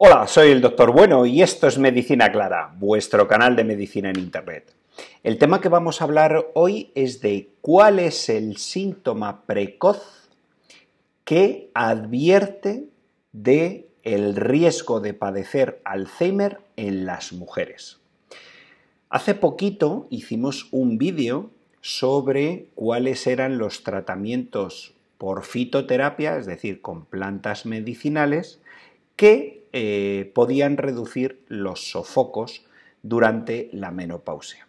Hola, soy el Doctor Bueno y esto es Medicina Clara, vuestro canal de medicina en Internet. El tema que vamos a hablar hoy es de cuál es el síntoma precoz que advierte de el riesgo de padecer Alzheimer en las mujeres. Hace poquito hicimos un vídeo sobre cuáles eran los tratamientos por fitoterapia, es decir, con plantas medicinales, que eh, podían reducir los sofocos durante la menopausia.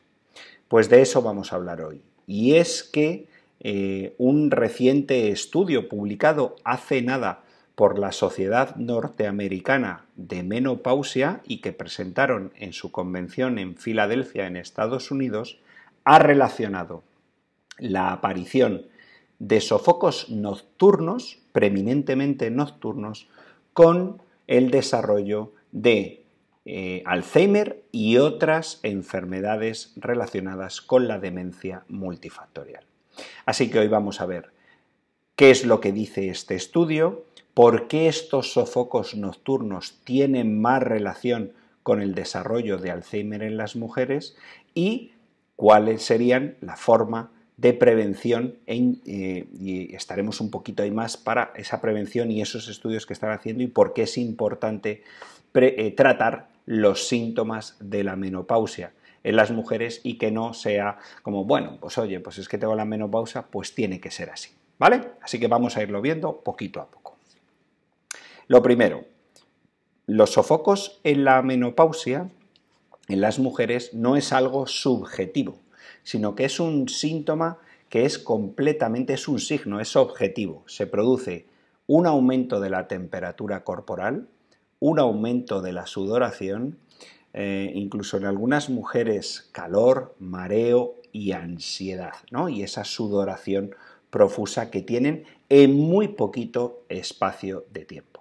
Pues de eso vamos a hablar hoy. Y es que eh, un reciente estudio publicado hace nada por la Sociedad Norteamericana de Menopausia y que presentaron en su convención en Filadelfia, en Estados Unidos, ha relacionado la aparición de sofocos nocturnos, preeminentemente nocturnos, con el desarrollo de eh, Alzheimer y otras enfermedades relacionadas con la demencia multifactorial. Así que hoy vamos a ver qué es lo que dice este estudio, por qué estos sofocos nocturnos tienen más relación con el desarrollo de Alzheimer en las mujeres y cuáles serían la forma de prevención eh, y estaremos un poquito ahí más para esa prevención y esos estudios que están haciendo y por qué es importante eh, tratar los síntomas de la menopausia en las mujeres y que no sea como, bueno, pues oye, pues es que tengo la menopausia, pues tiene que ser así, ¿vale? Así que vamos a irlo viendo poquito a poco. Lo primero, los sofocos en la menopausia en las mujeres no es algo subjetivo, sino que es un síntoma que es completamente, es un signo, es objetivo. Se produce un aumento de la temperatura corporal, un aumento de la sudoración, eh, incluso en algunas mujeres calor, mareo y ansiedad, Y esa sudoración profusa que tienen en muy poquito espacio de tiempo.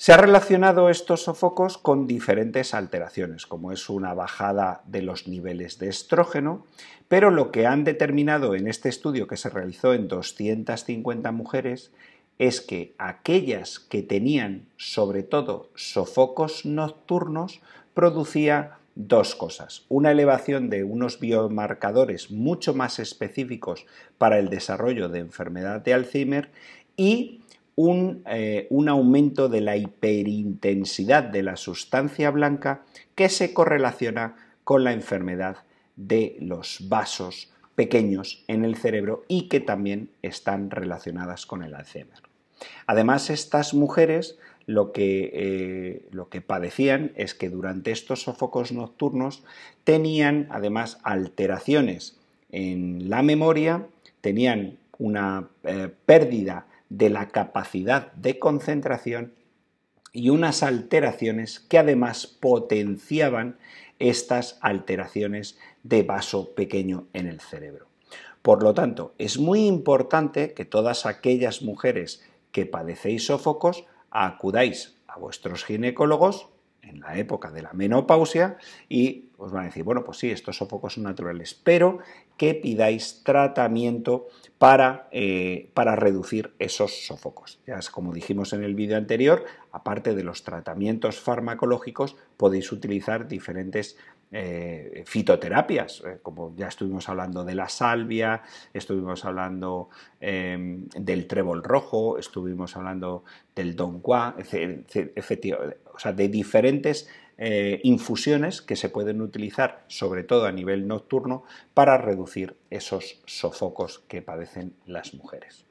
Se ha relacionado estos sofocos con diferentes alteraciones, como es una bajada de los niveles de estrógeno, pero lo que han determinado en este estudio que se realizó en 250 mujeres es que aquellas que tenían sobre todo sofocos nocturnos producía dos cosas. Una elevación de unos biomarcadores mucho más específicos para el desarrollo de enfermedad de Alzheimer y eh, un, aumento de la hiperintensidad de la sustancia blanca que se correlaciona con la enfermedad de los vasos pequeños en el cerebro y que también están relacionadas con el Alzheimer. Además, estas mujeres lo que, eh, lo que, padecían es que durante estos sofocos nocturnos tenían además alteraciones en la memoria, tenían una eh, pérdida de la capacidad de concentración y unas alteraciones que además potenciaban estas alteraciones de vaso pequeño en el cerebro. Por lo tanto, es muy importante que todas aquellas mujeres que padecéis sofocos acudáis a vuestros ginecólogos en la época de la menopausia y os van a decir, bueno, pues sí, estos sofocos son naturales, pero que pidáis tratamiento para, eh, para reducir esos sofocos. Ya es como dijimos en el vídeo anterior, aparte de los tratamientos farmacológicos, podéis utilizar diferentes eh, fitoterapias, eh, como ya estuvimos hablando de la salvia, estuvimos hablando em, del trébol rojo, estuvimos hablando del don Juan, o sea, de diferentes eh, infusiones que se pueden utilizar, sobre todo a nivel nocturno, para reducir esos sofocos que padecen las mujeres.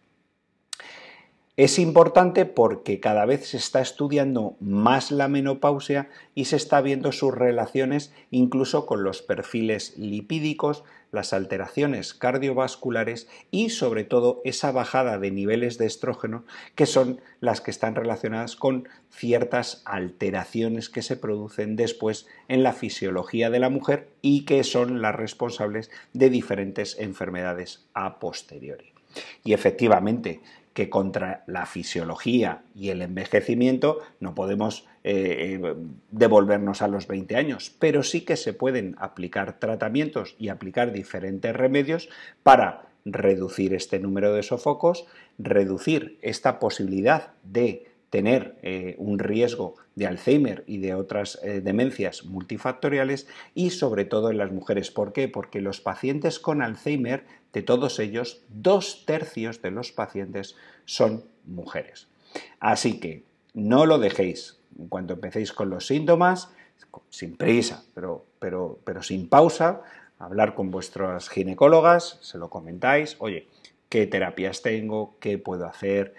Es importante porque cada vez se está estudiando más la menopausia y se está viendo sus relaciones incluso con los perfiles lipídicos, las alteraciones cardiovasculares y sobre todo esa bajada de niveles de estrógeno que son las que están relacionadas con ciertas alteraciones que se producen después en la fisiología de la mujer y que son las responsables de diferentes enfermedades a posteriori. Y efectivamente, que contra la fisiología y el envejecimiento no podemos eh, eh, devolvernos a los 20 años, pero sí que se pueden aplicar tratamientos y aplicar diferentes remedios para reducir este número de sofocos, reducir esta posibilidad de tener eh, un riesgo de Alzheimer y de otras eh, demencias multifactoriales y sobre todo en las mujeres. ¿Por qué? Porque los pacientes con Alzheimer, de todos ellos, dos tercios de los pacientes son mujeres. Así que no lo dejéis. Cuando empecéis con los síntomas, sin prisa, pero, pero, pero sin pausa, hablar con vuestras ginecólogas, se lo comentáis, oye, qué terapias tengo, qué puedo hacer,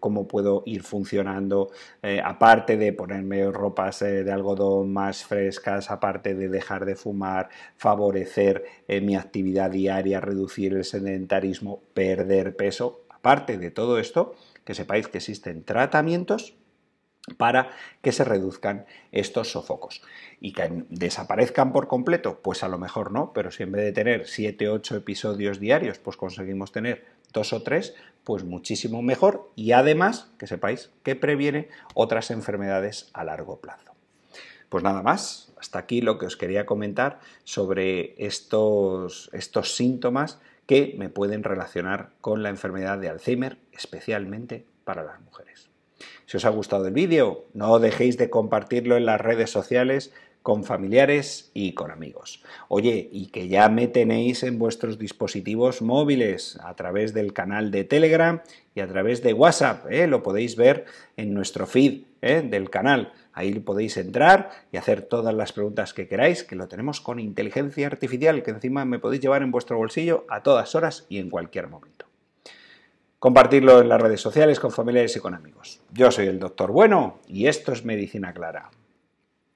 cómo puedo ir funcionando, eh, aparte de ponerme ropas eh, de algodón más frescas, aparte de dejar de fumar, favorecer eh, mi actividad diaria, reducir el sedentarismo, perder peso, aparte de todo esto, que sepáis que existen tratamientos para que se reduzcan estos sofocos. ¿Y que desaparezcan por completo? Pues a lo mejor no, pero si en vez de tener 7, 8 episodios diarios, pues conseguimos tener dos o tres, pues muchísimo mejor y además que sepáis que previene otras enfermedades a largo plazo. Pues nada más, hasta aquí lo que os quería comentar sobre estos síntomas que me pueden relacionar con la enfermedad de Alzheimer, especialmente para las mujeres. Si os ha gustado el vídeo, no dejéis de compartirlo en las redes sociales con familiares y con amigos. Oye, y que ya me tenéis en vuestros dispositivos móviles a través del canal de Telegram y a través de WhatsApp. ¿eh? Lo podéis ver en nuestro feed ¿eh? del canal. Ahí podéis entrar y hacer todas las preguntas que queráis, que lo tenemos con inteligencia artificial, que encima me podéis llevar en vuestro bolsillo a todas horas y en cualquier momento compartirlo en las redes sociales con familiares y con amigos. Yo soy el doctor Bueno y esto es Medicina Clara,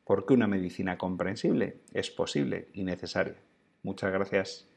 porque una medicina comprensible es posible y necesaria. Muchas gracias.